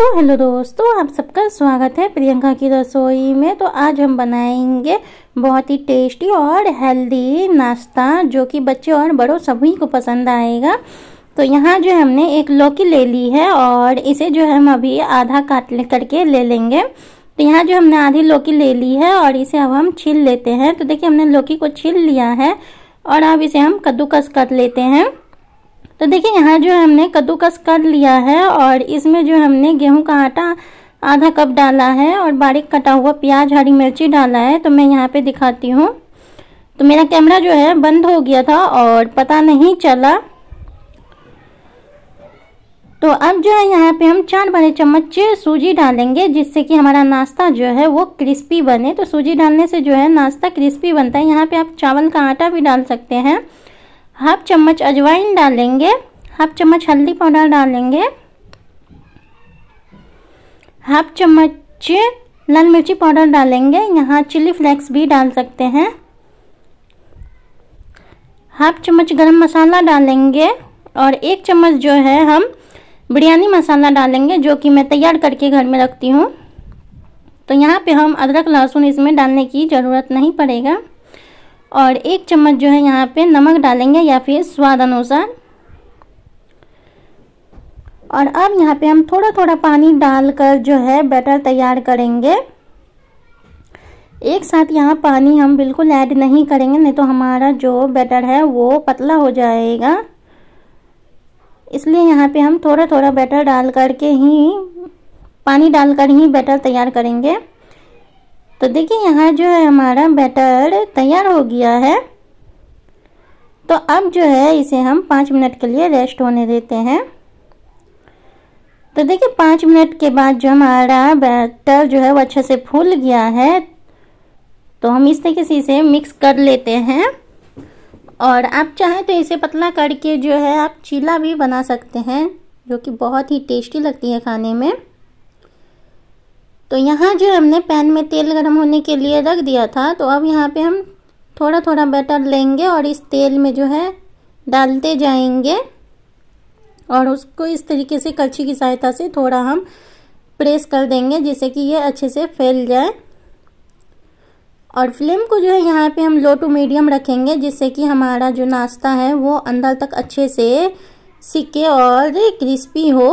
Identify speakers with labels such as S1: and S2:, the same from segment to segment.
S1: तो हेलो दोस्तों आप सबका स्वागत है प्रियंका की रसोई में तो आज हम बनाएंगे बहुत ही टेस्टी और हेल्दी नाश्ता जो कि बच्चे और बड़ों सभी को पसंद आएगा तो यहाँ जो हमने एक लौकी ले ली है और इसे जो हम अभी आधा काट ले करके ले लेंगे तो यहाँ जो हमने आधी लौकी ले ली है और इसे अब हम छील लेते हैं तो देखिए हमने लौकी को छील लिया है और अब इसे हम कद्दूकस कर लेते हैं तो देखिए यहाँ जो हमने कद्दूकस कर लिया है और इसमें जो हमने गेहूं का आटा आधा कप डाला है और बारीक कटा हुआ प्याज हरी मिर्ची डाला है तो मैं यहाँ पे दिखाती हूँ तो मेरा कैमरा जो है बंद हो गया था और पता नहीं चला तो अब जो है यहाँ पे हम चार बड़े चम्मच सूजी डालेंगे जिससे कि हमारा नाश्ता जो है वो क्रिस्पी बने तो सूजी डालने से जो है नाश्ता क्रिस्पी बनता है यहाँ पे आप चावल का आटा भी डाल सकते हैं हाफ चम्मच अजवाइन डालेंगे हाफ चम्मच हल्दी पाउडर डालेंगे हाफ चम्मच लाल मिर्ची पाउडर डालेंगे यहाँ चिली फ्लेक्स भी डाल सकते हैं हाफ चम्मच गरम मसाला डालेंगे और एक चम्मच जो है हम बिरयानी मसाला डालेंगे जो कि मैं तैयार करके घर में रखती हूँ तो यहाँ पे हम अदरक लहसुन इसमें डालने की ज़रूरत नहीं पड़ेगा और एक चम्मच जो है यहाँ पे नमक डालेंगे या फिर स्वाद अनुसार और अब यहाँ पे हम थोड़ा थोड़ा पानी डालकर जो है बैटर तैयार करेंगे एक साथ यहाँ पानी हम बिल्कुल ऐड नहीं करेंगे नहीं तो हमारा जो बैटर है वो पतला हो जाएगा इसलिए यहाँ पे हम थोड़ा थोड़ा बैटर डाल करके ही पानी डालकर ही बैटर तैयार करेंगे तो देखिए यहाँ जो है हमारा बैटर तैयार हो गया है तो अब जो है इसे हम पाँच मिनट के लिए रेस्ट होने देते हैं तो देखिए पाँच मिनट के बाद जो हमारा बैटर जो है वो अच्छे से फूल गया है तो हम इस तरीके से इसे मिक्स कर लेते हैं और आप चाहें तो इसे पतला करके जो है आप चीला भी बना सकते हैं जो कि बहुत ही टेस्टी लगती है खाने में तो यहाँ जो हमने पैन में तेल गर्म होने के लिए रख दिया था तो अब यहाँ पे हम थोड़ा थोड़ा बैटर लेंगे और इस तेल में जो है डालते जाएंगे और उसको इस तरीके से कलछी की सहायता से थोड़ा हम प्रेस कर देंगे जिससे कि ये अच्छे से फैल जाए और फ्लेम को जो है यहाँ पे हम लो टू मीडियम रखेंगे जिससे कि हमारा जो नाश्ता है वो अंदर तक अच्छे से सिके और क्रिस्पी हो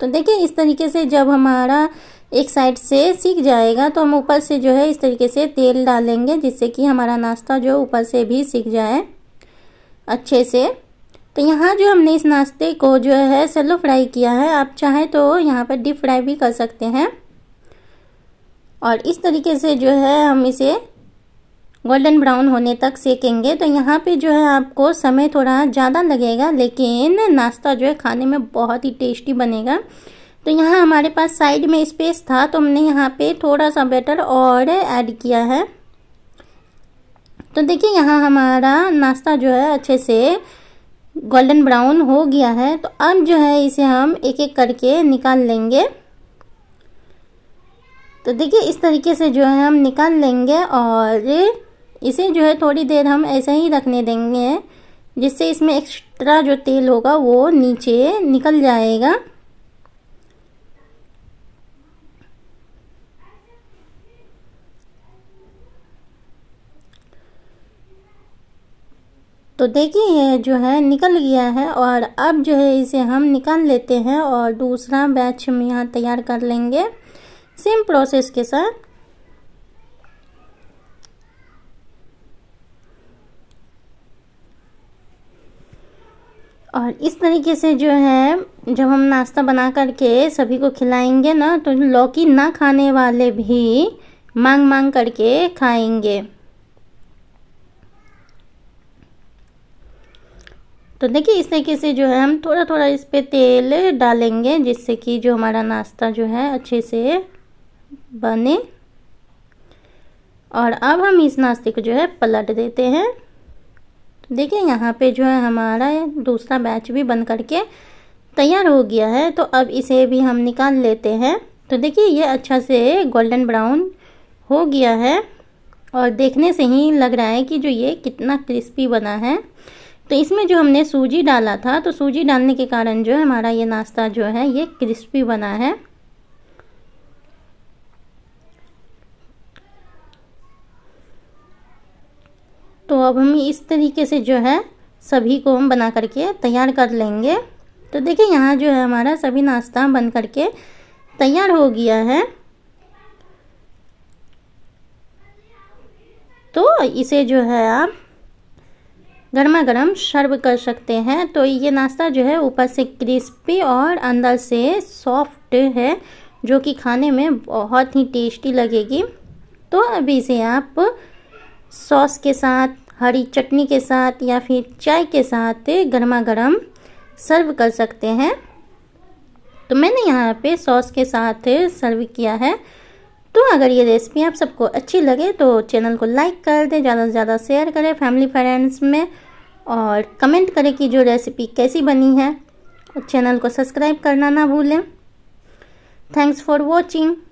S1: तो देखिए इस तरीके से जब हमारा एक साइड से सीख जाएगा तो हम ऊपर से जो है इस तरीके से तेल डालेंगे जिससे कि हमारा नाश्ता जो ऊपर से भी सीख जाए अच्छे से तो यहाँ जो हमने इस नाश्ते को जो है सलो फ्राई किया है आप चाहें तो यहाँ पर डीप फ्राई भी कर सकते हैं और इस तरीके से जो है हम इसे गोल्डन ब्राउन होने तक सेकेंगे तो यहाँ पे जो है आपको समय थोड़ा ज़्यादा लगेगा लेकिन नाश्ता जो है खाने में बहुत ही टेस्टी बनेगा तो यहाँ हमारे पास साइड में स्पेस था तो हमने यहाँ पे थोड़ा सा बैटर और ऐड किया है तो देखिए यहाँ हमारा नाश्ता जो है अच्छे से गोल्डन ब्राउन हो गया है तो अब जो है इसे हम एक एक करके निकाल लेंगे तो देखिए इस तरीके से जो है हम निकाल लेंगे और इसे जो है थोड़ी देर हम ऐसे ही रखने देंगे जिससे इसमें एक्स्ट्रा जो तेल होगा वो नीचे निकल जाएगा तो देखिए ये जो है निकल गया है और अब जो है इसे हम निकाल लेते हैं और दूसरा बैच हम यहाँ तैयार कर लेंगे सेम प्रोसेस के साथ और इस तरीके से जो है जब हम नाश्ता बना करके सभी को खिलाएंगे ना तो लौकी ना खाने वाले भी मांग मांग करके खाएंगे तो देखिए इस तरीके से जो है हम थोड़ा थोड़ा इस पर तेल डालेंगे जिससे कि जो हमारा नाश्ता जो है अच्छे से बने और अब हम इस नाश्ते को जो है पलट देते हैं तो देखिए यहाँ पे जो है हमारा दूसरा बैच भी बन करके तैयार हो गया है तो अब इसे भी हम निकाल लेते हैं तो देखिए ये अच्छा से गोल्डन ब्राउन हो गया है और देखने से ही लग रहा है कि जो ये कितना क्रिस्पी बना है तो इसमें जो हमने सूजी डाला था तो सूजी डालने के कारण जो है हमारा ये नाश्ता जो है ये क्रिस्पी बना है तो अब हम इस तरीके से जो है सभी को हम बना करके तैयार कर लेंगे तो देखिए यहाँ जो है हमारा सभी नाश्ता बन करके तैयार हो गया है तो इसे जो है आप गर्मा गर्म सर्व कर सकते हैं तो ये नाश्ता जो है ऊपर से क्रिस्पी और अंदर से सॉफ्ट है जो कि खाने में बहुत ही टेस्टी लगेगी तो अभी से आप सॉस के साथ हरी चटनी के साथ या फिर चाय के साथ गर्मा गर्म सर्व कर सकते हैं तो मैंने यहाँ पे सॉस के साथ सर्व किया है तो अगर ये रेसिपी आप सबको अच्छी लगे तो चैनल को लाइक कर दें ज़्यादा से ज़्यादा शेयर करें फैमिली फ्रेंड्स में और कमेंट करें कि जो रेसिपी कैसी बनी है और चैनल को सब्सक्राइब करना ना भूलें थैंक्स फॉर वॉचिंग